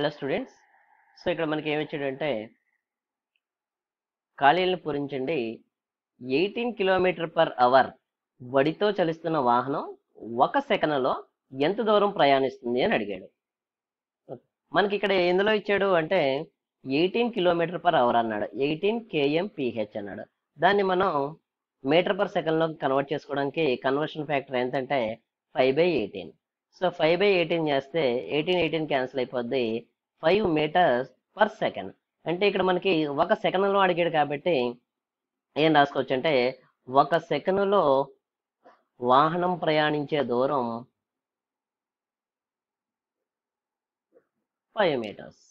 hello students so ఇక్కడ మనకి ఏమిచ్చాడంటే ఖాళీలను పూరించండి ఎయిటీన్ కిలోమీటర్ పర్ అవర్ వడితో చలిస్తున్న వాహనం ఒక సెకండ్లో ఎంత దూరం ప్రయాణిస్తుంది అని అడిగాడు మనకి ఇక్కడ ఎందులో ఇచ్చాడు అంటే ఎయిటీన్ కిలోమీటర్ పర్ అవర్ అన్నాడు ఎయిటీన్ కేఎం పిహెచ్ అన్నాడు దాన్ని మనం మీటర్ పర్ సెకండ్లో కన్వర్ట్ చేసుకోవడానికి కన్వర్షన్ ఫ్యాక్టర్ ఏంటంటే five by eighteen so five by eighteen చేస్తే ఎయిటీన్ ఎయిటీన్ క్యాన్సిల్ అయిపోద్ది ఫైవ్ మీటర్స్ పర్ సెకండ్ అంటే ఇక్కడ మనకి ఒక సెకండ్లో అడిగాడు కాబట్టి ఏం రాసుకోవచ్చు అంటే ఒక సెకండ్లో వాహనం ప్రయాణించే దూరం ఫైవ్ మీటర్స్